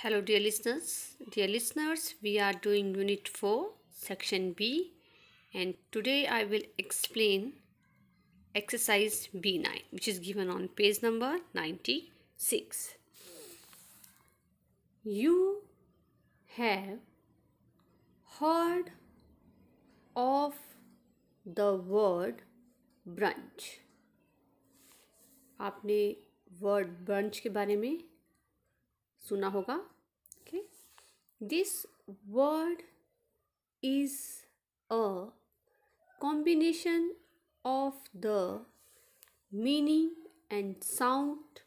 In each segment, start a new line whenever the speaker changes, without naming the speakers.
hello dear listeners dear listeners we are doing unit 4 section b and today i will explain exercise b9 which is given on page number 96 you have heard of the word brunch आपने word brunch के बारे में सुना होगा okay this word is a combination of the meaning and sound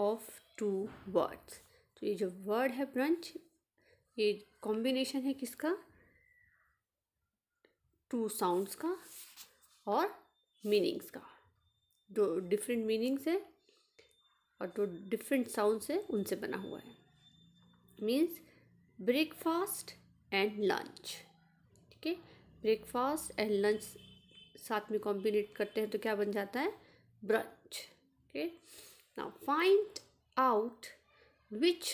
of two words तो ये जो word है ब्रंच ये कॉम्बिनेशन है किसका टू साउंड्स का और मीनिंग्स का जो डिफरेंट मीनिंग्स है और जो डिफरेंट साउंड्स है उनसे बना हुआ है मीन्स ब्रेकफास्ट एंड लंच ठीक है ब्रेकफास्ट एंड लंच साथ में कॉम्बिनेट करते हैं तो क्या बन जाता है brunch okay now find out which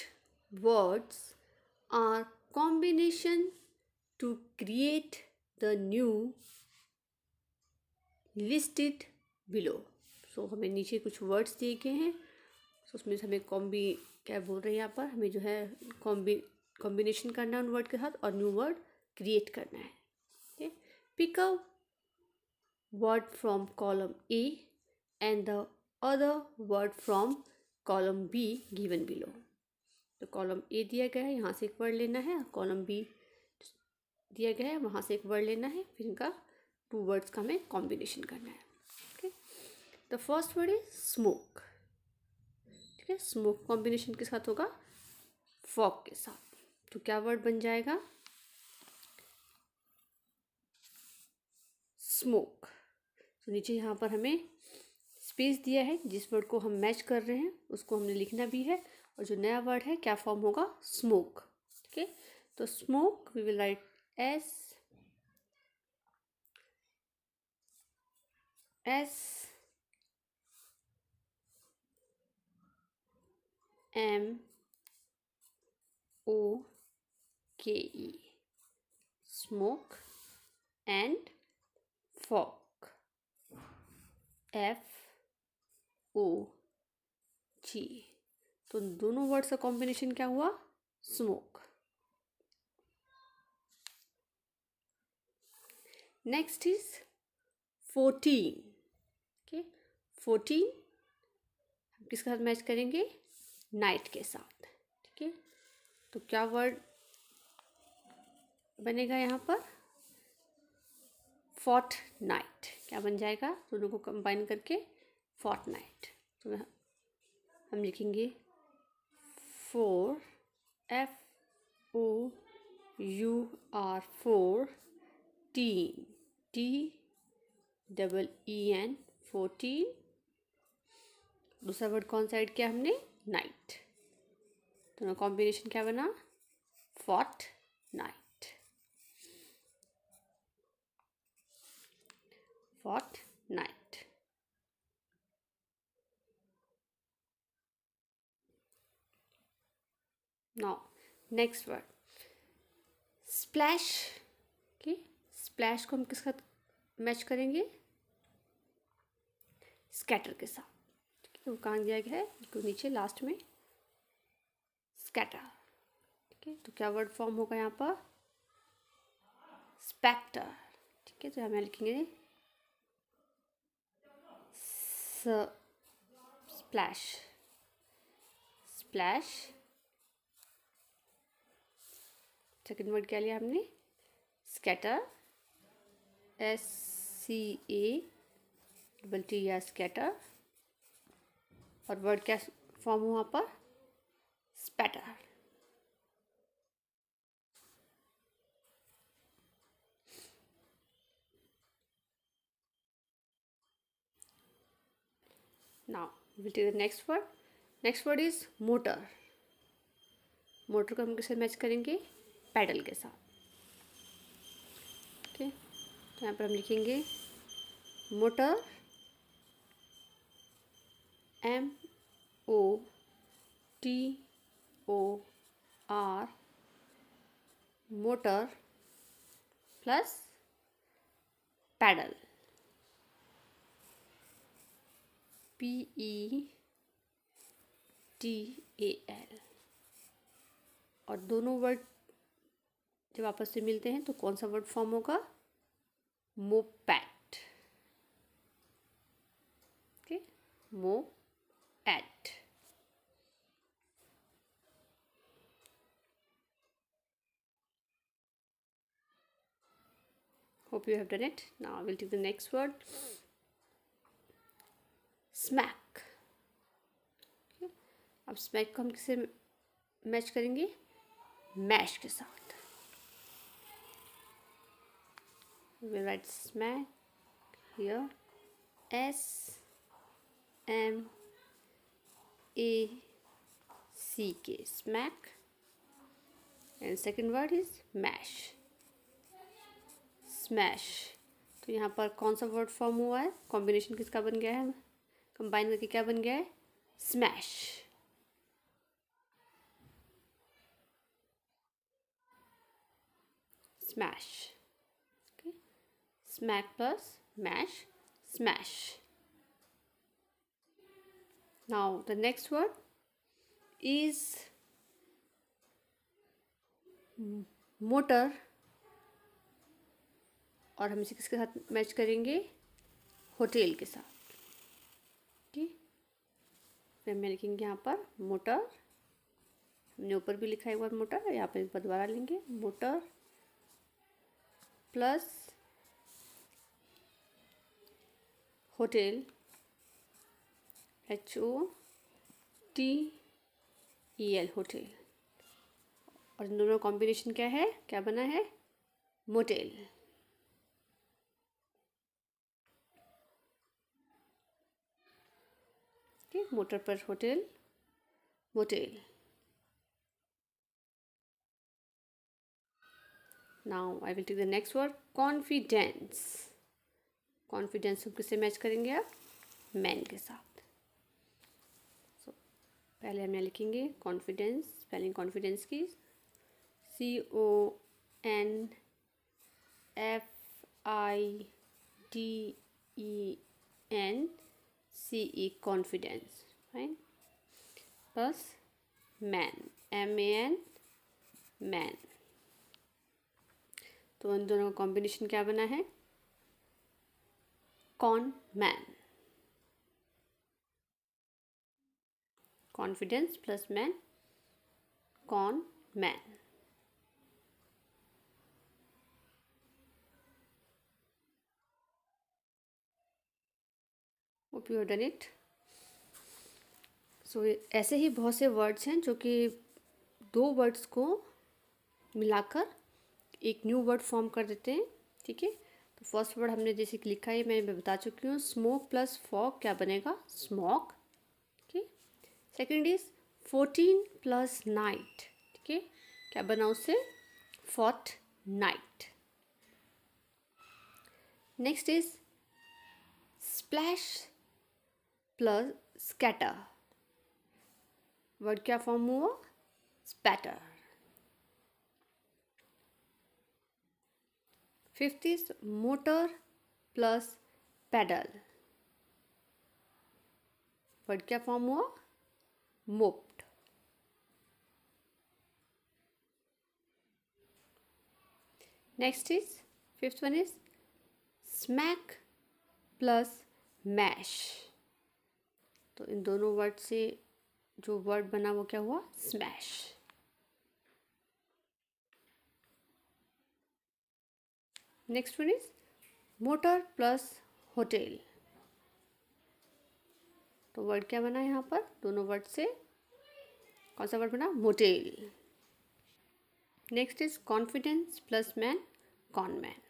words are combination to create the new listed below so हमें नीचे कुछ वर्ड्स दिए गए हैं सो उसमें से हमें कॉम्बी क्या बोल रहे हैं यहाँ पर हमें जो है कॉम्बी कॉम्बिनेशन करना है उन वर्ड के साथ और न्यू वर्ड क्रिएट करना है ठीक pick a word from column A and the other word from column B given below तो कॉलम ए दिया गया है यहाँ से एक वर्ड लेना है कॉलम बी दिया गया है वहाँ से एक वर्ड लेना है फिर इनका टू वर्ड्स का हमें कॉम्बिनेशन करना है okay the first word is smoke ठीक है स्मोक कॉम्बिनेशन के साथ होगा फॉक के साथ तो क्या वर्ड बन जाएगा स्मोक तो नीचे यहाँ पर हमें स्पेस दिया है जिस वर्ड को हम मैच कर रहे हैं उसको हमने लिखना भी है और जो नया वर्ड है क्या फॉर्म होगा स्मोक ठीक है तो smoke we will write S S M O K E smoke and fog F O G तो दोनों वर्ड्स का कॉम्बिनेशन क्या हुआ smoke next is fourteen okay fourteen हम किसके साथ मैच करेंगे नाइट के साथ ठीक है तो क्या वर्ड बनेगा यहाँ पर फोर्ट नाइट क्या बन जाएगा दोनों को कंबाइन करके फोर्ट नाइट तो हम लिखेंगे four F O U R four teen T double E N fourteen दूसरा वर्ड कौन सा ऐड किया हमने नाइट दोनों तो कॉम्बिनेशन क्या बना fortnight fortnight now next word splash okay splash को हम किस मैच करेंगे स्कैटर के साथ तो कहाँ दिया गया है तो नीचे लास्ट में स्कैटर ठीक है तो क्या वर्ड फॉर्म होगा यहाँ पर स्पेक्टर ठीक है तो हम यहाँ लिखेंगे स्प्लैश स्प्लैश सेकेंड वर्ड क्या लिया हमने scatter S C A double T या स्कैटर और वर्ड क्या फॉर्म हुआ पर spatter now will take the next word next word is motor motor को हम किसे मैच करेंगे पैडल के साथ ठीक तो यहाँ पर हम लिखेंगे motor M O T O R motor plus pedal P E T A L और दोनों वर्ड जब आपस में मिलते हैं तो कौन सा वर्ड फॉर्म होगा moped okay moped at hope you have done it now we'll take the next word smack okay. अब स्मैक को हम किसे मैच करेंगे मैश के साथ we'll write smack here s m A C K smack and second word is mash smash तो यहाँ पर कौन सा वर्ड फॉर्म हुआ है कॉम्बिनेशन किसका बन गया है कंबाइन करके क्या बन गया है smash smash smack plus mash smash now the next word is motor और हम इसे किसके साथ मैच करेंगे होटेल के साथ ठीक फिर हमें लिखेंगे यहाँ पर मोटर हमने ऊपर भी लिखा है हुआ मोटर यहाँ पर एक पर दोबारा लेंगे motor plus hotel H O T E L hotel और इन दोनों कॉम्बिनेशन क्या है क्या बना है मोटेल ठीक मोटर पर hotel motel now I will take the next word confidence confidence हम किससे मैच करेंगे आप मैन के साथ पहले हम यहाँ लिखेंगे कॉन्फिडेंस स्पेलिंग कॉन्फिडेंस की C O N F I D E N C E confidence right plus man M A N man तो उन दोनों का कॉम्बिनेशन क्या बना है con man confidence plus man con man hope it so ऐसे ही बहुत से वर्ड्स हैं जो कि दो वर्ड्स को मिलाकर एक न्यू वर्ड फॉर्म कर देते हैं ठीक है तो फर्स्ट वर्ड हमने जैसे कि लिखा है मैं बता चुकी हूँ स्मोक प्लस फॉग क्या बनेगा smoke second is fourteen plus night ठीक है क्या बना उसे fourth night next is splash plus scatter word क्या फॉर्म हुआ spatter fifth is motor plus pedal word क्या फॉर्म हुआ मुक्त next is fifth one is smack plus mash तो इन दोनों वर्ड से जो वर्ड बना वो क्या हुआ smash next one is motor plus hotel तो वर्ड क्या बना यहाँ पर दोनों वर्ड से कौन सा वर्ड बना motel next is confidence plus man con man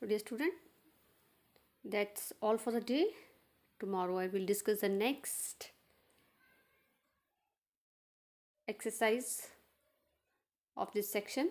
so dear student that's all for the day tomorrow I will discuss the next exercise of this section